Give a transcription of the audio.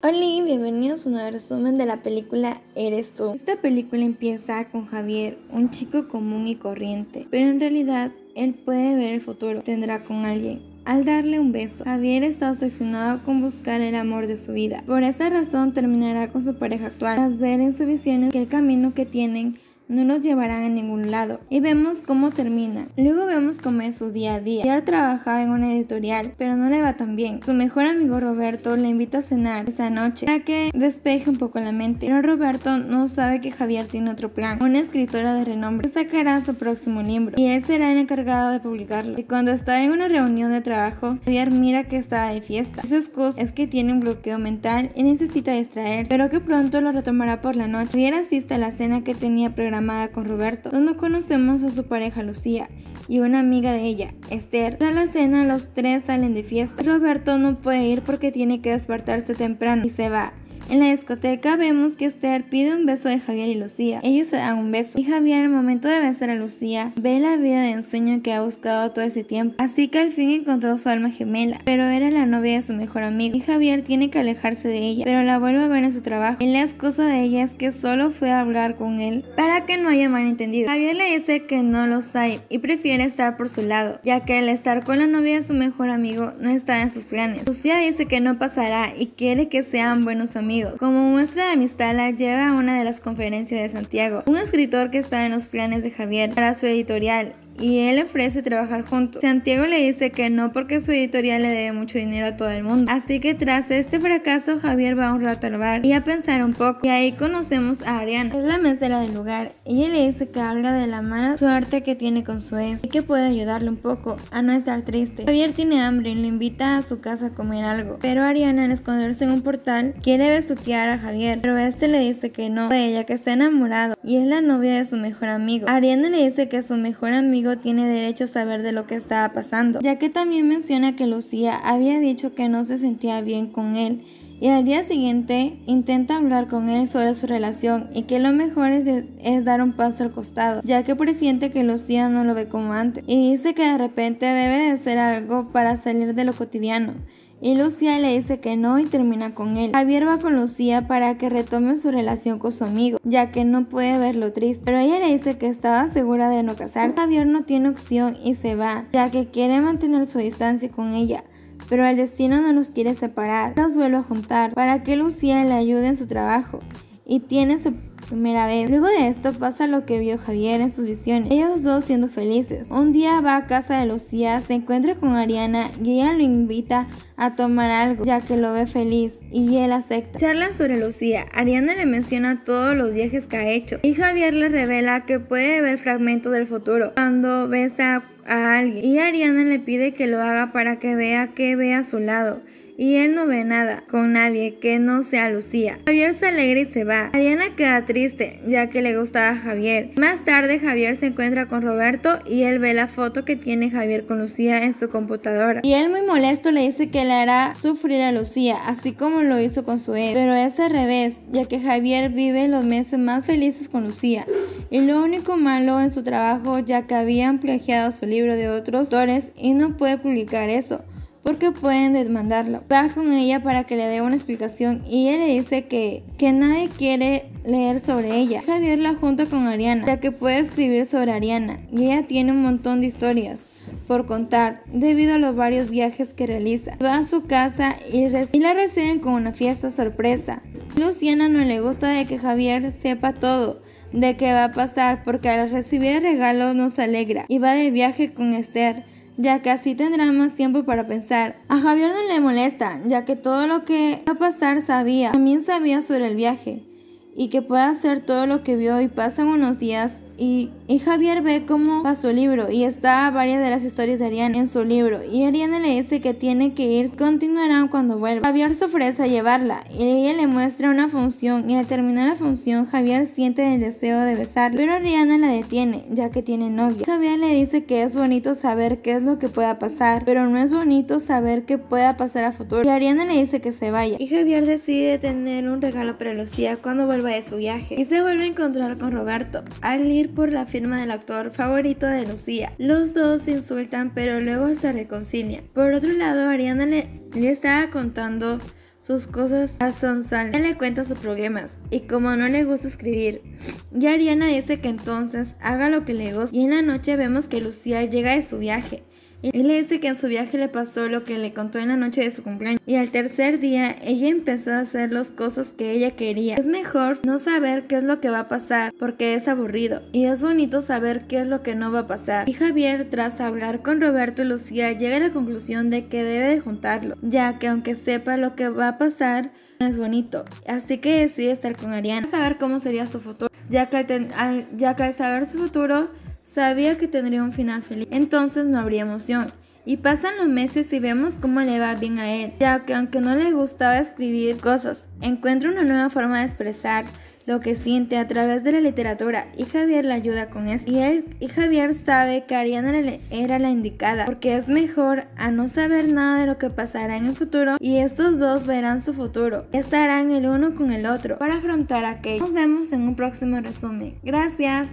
Hola y bienvenidos a un nuevo resumen de la película Eres tú. Esta película empieza con Javier, un chico común y corriente, pero en realidad él puede ver el futuro, tendrá con alguien. Al darle un beso, Javier está obsesionado con buscar el amor de su vida. Por esa razón terminará con su pareja actual, tras ver en sus visiones que el camino que tienen no nos llevarán a ningún lado. Y vemos cómo termina. Luego vemos cómo es su día a día. Javier trabaja en una editorial, pero no le va tan bien. Su mejor amigo Roberto le invita a cenar esa noche para que despeje un poco la mente. Pero Roberto no sabe que Javier tiene otro plan. Una escritora de renombre sacará su próximo libro y él será el encargado de publicarlo. Y cuando está en una reunión de trabajo, Javier mira que está de fiesta. Su excusa es que tiene un bloqueo mental y necesita distraerse, pero que pronto lo retomará por la noche. Javier asiste a la cena que tenía programada Amada con Roberto, donde conocemos a su pareja Lucía y una amiga de ella, Esther. A la cena, los tres salen de fiesta. Roberto no puede ir porque tiene que despertarse temprano y se va. En la discoteca vemos que Esther pide un beso de Javier y Lucía. Ellos se dan un beso y Javier el momento de besar a Lucía ve la vida de ensueño que ha buscado todo ese tiempo. Así que al fin encontró su alma gemela, pero era la novia de su mejor amigo y Javier tiene que alejarse de ella, pero la vuelve a ver en su trabajo. Y la excusa de ella es que solo fue a hablar con él para que no haya malentendido. Javier le dice que no lo sabe y prefiere estar por su lado, ya que el estar con la novia de su mejor amigo no está en sus planes. Lucía dice que no pasará y quiere que sean buenos amigos como muestra de amistad la lleva a una de las conferencias de Santiago, un escritor que estaba en los planes de Javier para su editorial y él ofrece trabajar juntos. Santiago le dice que no porque su editorial le debe mucho dinero a todo el mundo. Así que tras este fracaso Javier va un rato al bar y a pensar un poco. Y ahí conocemos a Ariana, es la mesera del lugar. Ella le dice que habla de la mala suerte que tiene con su ex y que puede ayudarle un poco a no estar triste. Javier tiene hambre y le invita a su casa a comer algo. Pero Ariana al esconderse en un portal quiere besuquear a Javier, pero este le dice que no, de ella que está enamorado y es la novia de su mejor amigo. Ariana le dice que su mejor amigo tiene derecho a saber de lo que estaba pasando, ya que también menciona que Lucía había dicho que no se sentía bien con él y al día siguiente intenta hablar con él sobre su relación y que lo mejor es, es, dar un paso al costado, ya que presiente que Lucía no lo ve como antes y dice que de repente debe de hacer algo para salir de lo cotidiano y Lucía le dice que no y termina con él. Javier va con Lucía para que retome su relación con su amigo, ya que no puede verlo triste, pero ella le dice que estaba segura de no casarse. Javier no tiene opción y se va, ya que quiere mantener su distancia con ella. Pero el destino no los quiere separar. Los vuelve a juntar para que Lucía le ayude en su trabajo y tiene su primera vez. Luego de esto pasa lo que vio Javier en sus visiones, ellos dos siendo felices. Un día va a casa de Lucía, se encuentra con Ariana y ella lo invita a tomar algo, ya que lo ve feliz y él acepta. Charlan sobre Lucía, Ariana le menciona todos los viajes que ha hecho y Javier le revela que puede ver fragmentos del futuro cuando besa a alguien y Ariana le pide que lo haga para que vea que ve a su lado y él no ve nada con nadie que no sea Lucía. Javier se alegra y se va. Ariana queda triste ya que le gustaba a Javier. Más tarde Javier se encuentra con Roberto y él ve la foto que tiene Javier con Lucía en su computadora. Y él muy molesto le dice que le hará sufrir a Lucía, así como lo hizo con su ex. Pero es al revés, ya que Javier vive los meses más felices con Lucía. Y lo único malo en su trabajo ya que habían plagiado su libro de otros autores y no puede publicar eso porque pueden demandarlo. Va con ella para que le dé una explicación y ella le dice que, que nadie quiere leer sobre ella. Javier la junta con Ariana, ya que puede escribir sobre Ariana y ella tiene un montón de historias por contar debido a los varios viajes que realiza. Va a su casa y, la reciben con una fiesta sorpresa. Luciana no le gusta de que Javier sepa todo de qué va a pasar porque al recibir no se alegra y va de viaje con Esther ya que así tendrá más tiempo para pensar. A Javier no le molesta, ya que todo lo que va a pasar sabía, también sabía sobre el viaje, y que pueda hacer todo lo que vio y pasan unos días y, Javier ve cómo va su libro y está varias de las historias de Ariana en su libro y Ariana le dice que tiene que ir, continuarán cuando vuelva. Javier se ofrece a llevarla y ella le muestra una función y al terminar la función Javier siente el deseo de besarla, pero Ariana la detiene ya que tiene novia. Javier le dice que es bonito saber qué es lo que pueda pasar, pero no es bonito saber qué pueda pasar a futuro. Y Ariana le dice que se vaya y Javier decide tener un regalo para Lucía cuando vuelva de su viaje y se vuelve a encontrar con Roberto. Al ir por la firma del actor favorito de Lucía. Los dos se insultan pero luego se reconcilian. Por otro lado, Ariana le, está estaba contando sus cosas a Sonsal le cuenta sus problemas y como no le gusta escribir, ya Ariana dice que entonces haga lo que le gusta y en la noche vemos que Lucía llega de su viaje él le dice que en su viaje le pasó lo que le contó en la noche de su cumpleaños. Y al tercer día, ella empezó a hacer las cosas que ella quería. Es mejor no saber qué es lo que va a pasar porque es aburrido. Y es bonito saber qué es lo que no va a pasar. Y Javier, tras hablar con Roberto y Lucía, llega a la conclusión de que debe de juntarlo. Ya que aunque sepa lo que va a pasar, no es bonito. Así que decide estar con Ariana. Saber cómo sería su futuro. Ya que al, ya que saber su futuro Sabía que tendría un final feliz, entonces no habría emoción. Y pasan los meses y vemos cómo le va bien a él, ya que aunque no le gustaba escribir cosas, encuentra una nueva forma de expresar lo que siente a través de la literatura y Javier le ayuda con eso. Y, él, y Javier sabe que Ariana era la indicada porque es mejor a no saber nada de lo que pasará en el futuro y estos dos verán su futuro, estarán el uno con el otro para afrontar aquello. Nos vemos en un próximo resumen. Gracias.